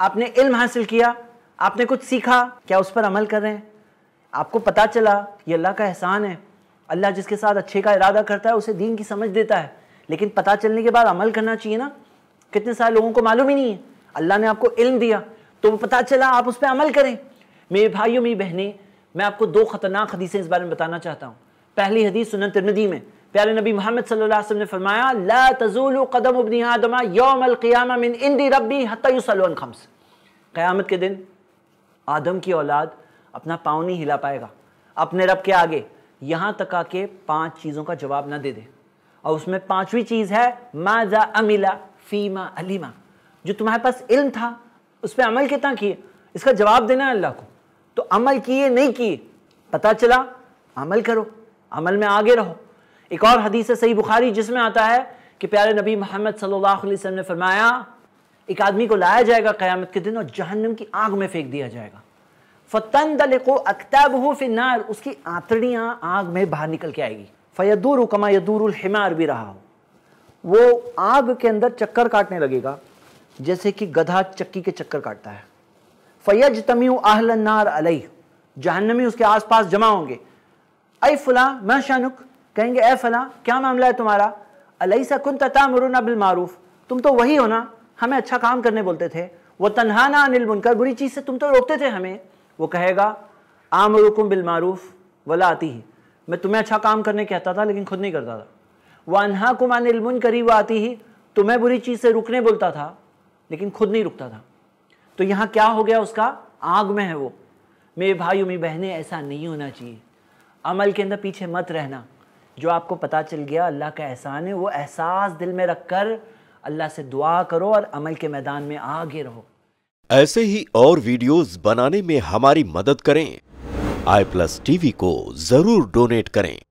आपने इल्म हासिल किया आपने कुछ सीखा क्या उस पर अमल कर रहे हैं आपको पता चला ये अल्लाह का एहसान है अल्लाह जिसके साथ अच्छे का इरादा करता है उसे दीन की समझ देता है लेकिन पता चलने के बाद अमल करना चाहिए ना कितने सारे लोगों को मालूम ही नहीं है अल्लाह ने आपको इल्म दिया तो वो पता चला आप उस पर अमल करें मेरे भाइयों मेरी बहनें मैं आपको दो ख़तरनाक हदीसें इस बारे में बताना चाहता हूँ पहली हदीस सुनन तिरमदी में प्यारे नबी मोहम्मद सल्लल्लाहु ने फरमाया ला कदम उबनी आदमा योम क़ियामा मिन इंदी खम्स क़यामत के दिन आदम की औलाद अपना पाँव नहीं हिला पाएगा अपने रब के आगे यहाँ तक आके पांच चीज़ों का जवाब ना दे दे और उसमें पांचवी चीज़ है माजा अमिला फ़ीमा अलीमा जो तुम्हारे पास इल्म था उस पर अमल कितना किए इसका जवाब देना है अल्लाह को तो अमल किए नहीं किए पता चला अमल करो अमल में आगे रहो एक और हदीस है सही बुखारी जिसमें आता है कि प्यारे नबी मोहम्मद सल्लल्लाहु अलैहि वसल्लम ने फरमाया एक आदमी को लाया जाएगा क़यामत के दिन और जहन्नम की आग में फेंक दिया जाएगा फ़तन दलिको अख्ताब हो फिनार उसकी आतड़ियाँ आग में बाहर निकल के आएगी फ़ैदूर कमा यदूर यदूरमार भी रहा हो वो आग के अंदर चक्कर काटने लगेगा जैसे कि गधा चक्की के चक्कर काटता है फ़ैज तमी आहलनार अलई जहन्नमी उसके आसपास जमा होंगे अई फुला मैं शानुक कहेंगे ए फला क्या मामला है तुम्हारा अलईसा कुन तमरुना बिल मारूफ तुम तो वही हो ना हमें अच्छा काम करने बोलते थे वह तनहाना अनिल मुनकर बुरी चीज़ से तुम तो रोकते थे हमें वो कहेगा आमरुकुम बिल मारूफ वला आती ही मैं तुम्हें अच्छा काम करने कहता था लेकिन खुद नहीं करता था वह अनहा कुमान इलमुन करी वह आती ही तुम्हें बुरी चीज़ से रुकने बोलता था लेकिन खुद नहीं रुकता था तो यहाँ क्या हो गया उसका आग में है वो मेरे भाई मेरी बहनें ऐसा नहीं होना चाहिए अमल के अंदर पीछे मत रहना जो आपको पता चल गया अल्लाह का एहसान है वो एहसास दिल में रखकर अल्लाह से दुआ करो और अमल के मैदान में आगे रहो ऐसे ही और वीडियोस बनाने में हमारी मदद करें आई प्लस टीवी को जरूर डोनेट करें